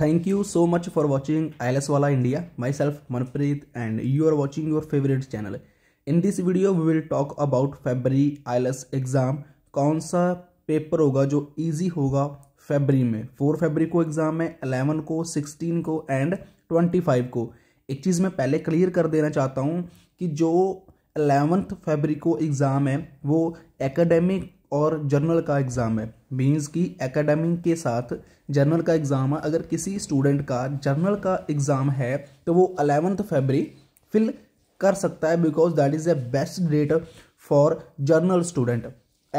thank you so much for watching IELTS वाला India myself Manpreet and you are watching your favourite channel in this video we will talk about February IELTS exam कौन सा paper होगा जो easy होगा फेबरी में four February को exam है eleven को सिक्सटीन को एंड ट्वेंटी फाइव को एक चीज मैं पहले क्लियर कर देना चाहता हूँ कि जो अलेवंथ फेबरी को एग्जाम है वो एकेडमिक और जर्नल का एग्ज़ाम है मीन्स की एकेडमिक के साथ जर्नल का एग्ज़ाम है अगर किसी स्टूडेंट का जर्नल का एग्ज़ाम है तो वो अलेवंथ फेबरी फिल कर सकता है because that is the best date for general student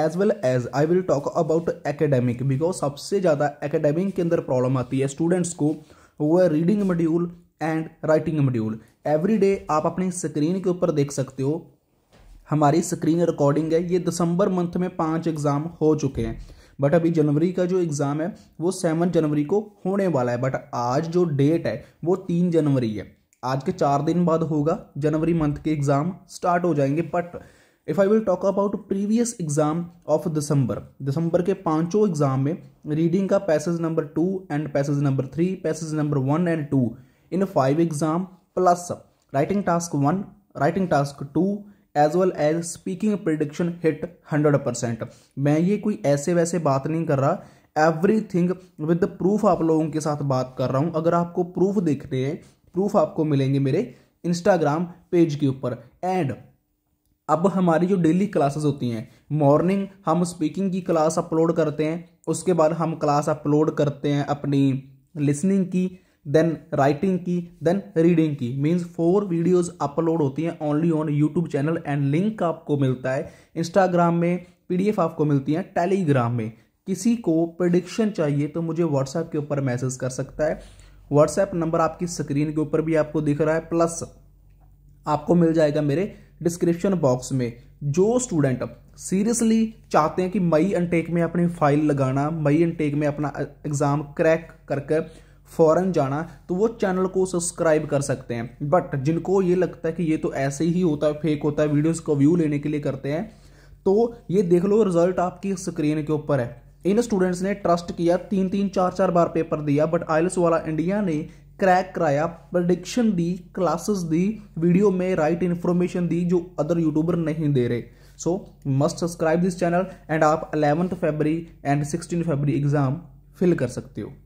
as well as I will talk about academic because सबसे ज़्यादा एकेडमिक के अंदर प्रॉब्लम आती है स्टूडेंट्स को वो है reading module and writing module every day आप अपनी स्क्रीन के ऊपर देख सकते हो हमारी स्क्रीन रिकॉर्डिंग है ये दिसंबर मंथ में पाँच एग्ज़ाम हो चुके हैं बट अभी जनवरी का जो एग्ज़ाम है वो सेवन जनवरी को होने वाला है बट आज जो डेट है वो तीन जनवरी है आज के चार दिन बाद होगा जनवरी मंथ के एग्ज़ाम स्टार्ट हो जाएंगे but if I will talk about previous exam of December दिसंबर के पांचों एग्ज़ाम में रीडिंग का passage number two and passage number three passage number one and two in five exam plus writing task one writing task two as well as speaking prediction hit hundred percent मैं ये कोई ऐसे वैसे बात नहीं कर रहा एवरी थिंग विद प्रूफ आप लोगों के साथ बात कर रहा हूँ अगर आपको प्रूफ देखते हैं प्रूफ आपको मिलेंगे मेरे इंस्टाग्राम पेज के ऊपर एंड अब हमारी जो डेली क्लासेस होती हैं मॉर्निंग हम स्पीकिंग की क्लास अपलोड करते हैं उसके बाद हम क्लास अपलोड करते हैं अपनी लिसनिंग की देन राइटिंग की देन रीडिंग की मीन्स फोर वीडियोज अपलोड होती हैं only on YouTube channel and link आपको मिलता है इंस्टाग्राम में पीडीएफ आपको मिलती है टेलीग्राम में किसी को प्रडिक्शन चाहिए तो मुझे व्हाट्सएप के ऊपर मैसेज कर सकता है व्हाट्सएप नंबर आपकी स्क्रीन के ऊपर भी आपको दिख रहा है प्लस आपको मिल जाएगा मेरे डिस्क्रिप्शन बॉक्स में जो स्टूडेंट सीरियसली चाहते हैं कि मई अनटेक में अपनी फाइल लगाना मई अनटेक में अपना एग्ज़ाम क्रैक कर फॉरन जाना तो वो चैनल को सब्सक्राइब कर सकते हैं बट जिनको ये लगता है कि ये तो ऐसे ही होता है फेक होता है वीडियोस को व्यू लेने के लिए करते हैं तो ये देख लो रिजल्ट आपकी स्क्रीन के ऊपर है इन स्टूडेंट्स ने ट्रस्ट किया तीन तीन चार चार बार पेपर दिया बट आइल्स वाला इंडिया ने क्रैक कराया प्रडिक्शन दी क्लासेस दी वीडियो में राइट इन्फॉर्मेशन दी जो अदर यूट्यूबर नहीं दे रहे so must subscribe this channel and आप eleventh February and sixteen February exam fill कर सकते हो